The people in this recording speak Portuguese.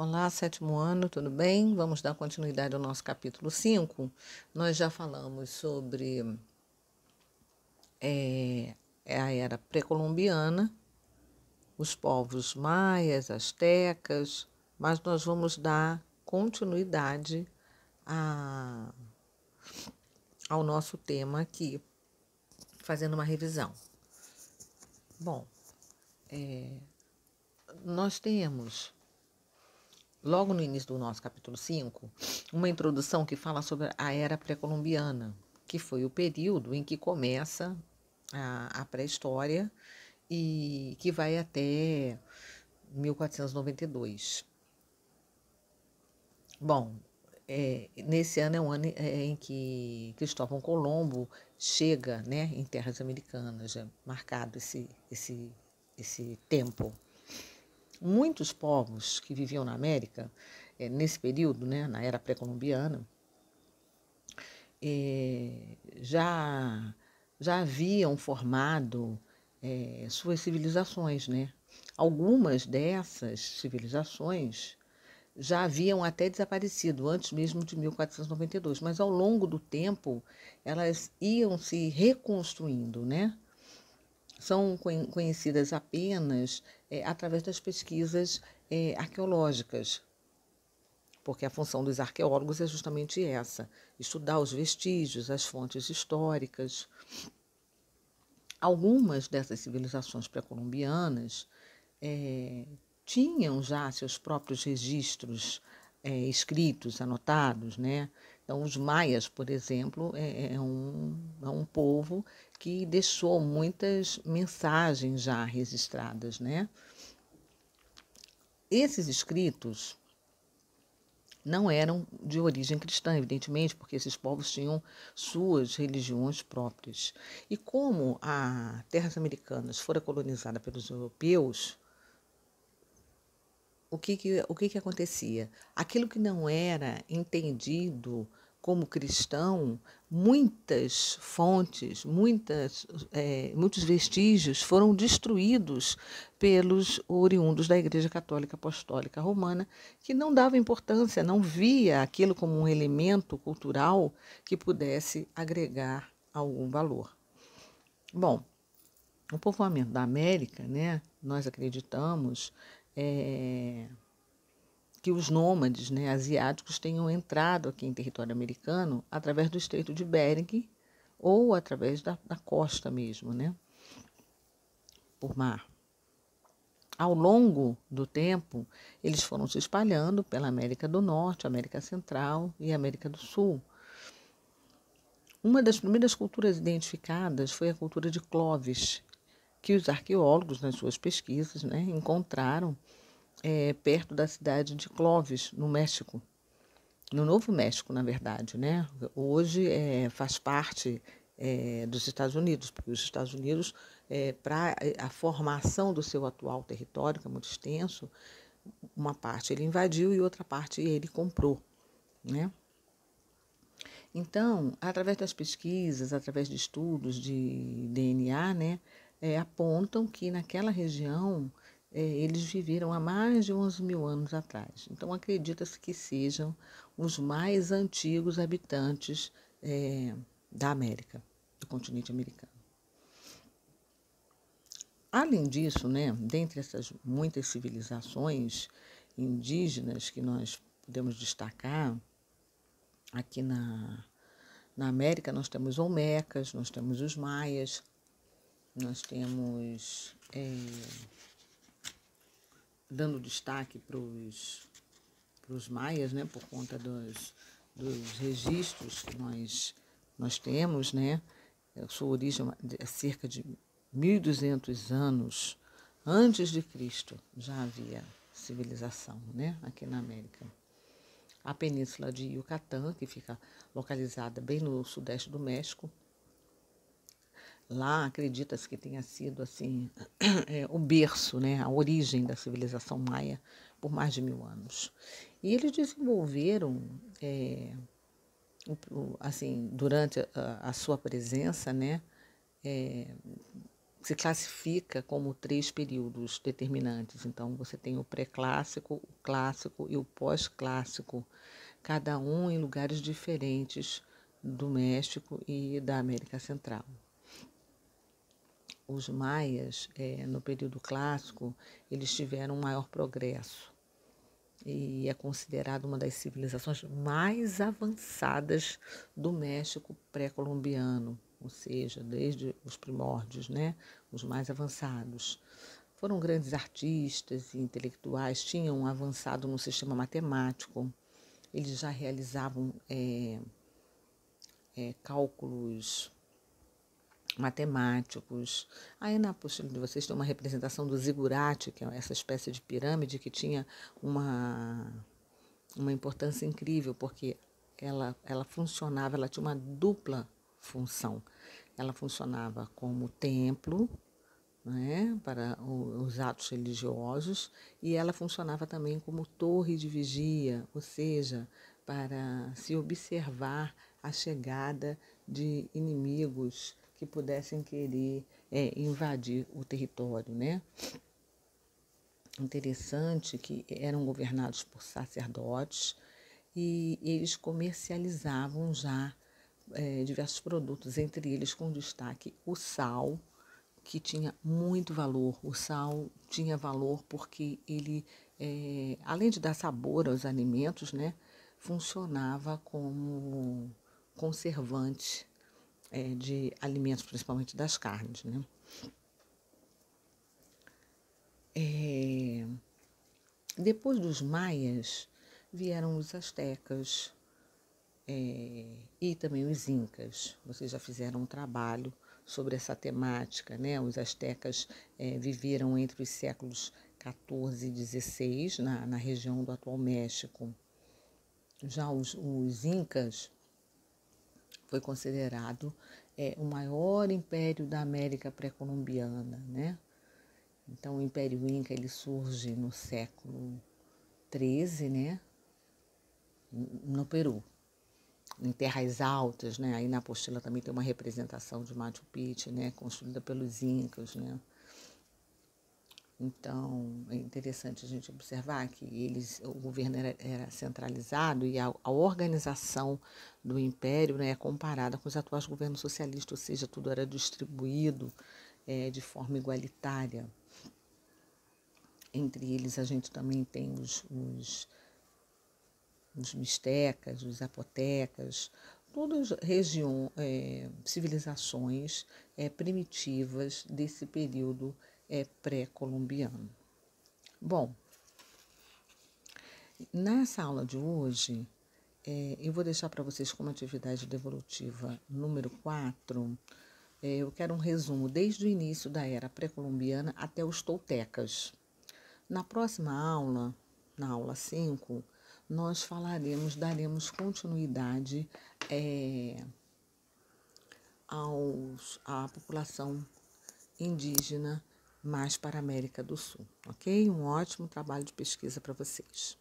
Olá, sétimo ano, tudo bem? Vamos dar continuidade ao nosso capítulo 5. Nós já falamos sobre é, é, a era pré-colombiana, os povos maias, astecas, mas nós vamos dar continuidade a, ao nosso tema aqui, fazendo uma revisão. Bom, é, nós temos logo no início do nosso capítulo 5, uma introdução que fala sobre a era pré-colombiana, que foi o período em que começa a, a pré-história e que vai até 1492. Bom, é, nesse ano é um ano é, em que Cristóvão Colombo chega né, em terras americanas, já é marcado esse, esse, esse tempo muitos povos que viviam na América é, nesse período, né, na era pré-colombiana, é, já, já haviam formado é, suas civilizações. Né? Algumas dessas civilizações já haviam até desaparecido antes mesmo de 1492, mas ao longo do tempo elas iam se reconstruindo, né? são conhecidas apenas é, através das pesquisas é, arqueológicas, porque a função dos arqueólogos é justamente essa: estudar os vestígios, as fontes históricas. Algumas dessas civilizações pré-colombianas é, tinham já seus próprios registros é, escritos, anotados, né? Então, os maias, por exemplo, é, é, é, um, é um povo que deixou muitas mensagens já registradas, né? Esses escritos não eram de origem cristã, evidentemente, porque esses povos tinham suas religiões próprias. E como as terras americanas fora colonizada pelos europeus, o que, que, o que, que acontecia? Aquilo que não era entendido como cristão, muitas fontes, muitas, é, muitos vestígios foram destruídos pelos oriundos da Igreja Católica Apostólica Romana, que não dava importância, não via aquilo como um elemento cultural que pudesse agregar algum valor. Bom, o povoamento da América, né, nós acreditamos, é, que os nômades né, asiáticos tenham entrado aqui em território americano através do Estreito de Bering ou através da, da costa mesmo, né, por mar. Ao longo do tempo, eles foram se espalhando pela América do Norte, América Central e América do Sul. Uma das primeiras culturas identificadas foi a cultura de Clovis, que os arqueólogos, nas suas pesquisas, né, encontraram é, perto da cidade de Clovis, no México. No Novo México, na verdade, né? Hoje é, faz parte é, dos Estados Unidos, porque os Estados Unidos, é, para é, a formação do seu atual território, que é muito extenso, uma parte ele invadiu e outra parte ele comprou, né? Então, através das pesquisas, através de estudos de DNA, né, é, apontam que naquela região é, eles viveram há mais de 11 mil anos atrás. Então, acredita-se que sejam os mais antigos habitantes é, da América, do continente americano. Além disso, né, dentre essas muitas civilizações indígenas que nós podemos destacar, aqui na, na América nós temos Olmecas, nós temos os Maias, nós temos. É, dando destaque para os maias, né, por conta dos, dos registros que nós, nós temos, né, sua origem é, é cerca de 1.200 anos antes de Cristo já havia civilização, né, aqui na América. A península de Yucatán, que fica localizada bem no sudeste do México, Lá acredita-se que tenha sido assim é, o berço, né, a origem da civilização maia por mais de mil anos. E eles desenvolveram, é, assim, durante a, a, sua presença, né, é, se classifica como três períodos determinantes. Então, você tem o pré-clássico, o clássico e o pós-clássico, cada um em lugares diferentes do México e da América Central os maias, é, no período clássico, eles tiveram um maior progresso e é considerado uma das civilizações mais avançadas do México pré-colombiano, ou seja, desde os primórdios, né? Os mais avançados. Foram grandes artistas e intelectuais, tinham avançado no sistema matemático, eles já realizavam é, é, cálculos matemáticos. Aí na apostila de vocês tem uma representação do zigurate, que é essa espécie de pirâmide que tinha uma, uma importância incrível, porque ela, ela funcionava, ela tinha uma dupla função. Ela funcionava como templo, né, para os atos religiosos, e ela funcionava também como torre de vigia, ou seja, para se observar a chegada de inimigos que pudessem querer é, invadir o território, né? Interessante que eram governados por sacerdotes e eles comercializavam já é, diversos produtos, entre eles com destaque o sal, que tinha muito valor. O sal tinha valor porque ele, é, além de dar sabor aos alimentos, né, funcionava como conservante é, de alimentos, principalmente das carnes, né? É, depois dos maias vieram os astecas é, e também os incas. Vocês já fizeram um trabalho sobre essa temática, né? Os astecas é, viveram entre os séculos 14 e 16 na, na região do atual México. Já os, os incas foi considerado é, o maior império da América pré-colombiana, né? Então, o Império Inca ele surge no século XIII, né? No Peru, em terras altas, né? Aí na apostila também tem uma representação de Machu Picchu, né? Construída pelos Incas, né? Então, é interessante a gente observar que eles, o governo era, era centralizado e a, a, organização do império né, é comparada com os atuais governos socialistas, ou seja, tudo era distribuído é, de forma igualitária. Entre eles, a gente também tem os, os, os mistecas, os apotecas, todas regiões, é, civilizações é, primitivas desse período é pré-colombiano. Bom, nessa aula de hoje, é, eu vou deixar para vocês como atividade devolutiva número 4. É, eu quero um resumo desde o início da era pré-colombiana até os toltecas. Na próxima aula, na aula 5, nós falaremos, daremos continuidade é, aos, à população indígena mais para a América do Sul, ok? Um ótimo trabalho de pesquisa para vocês.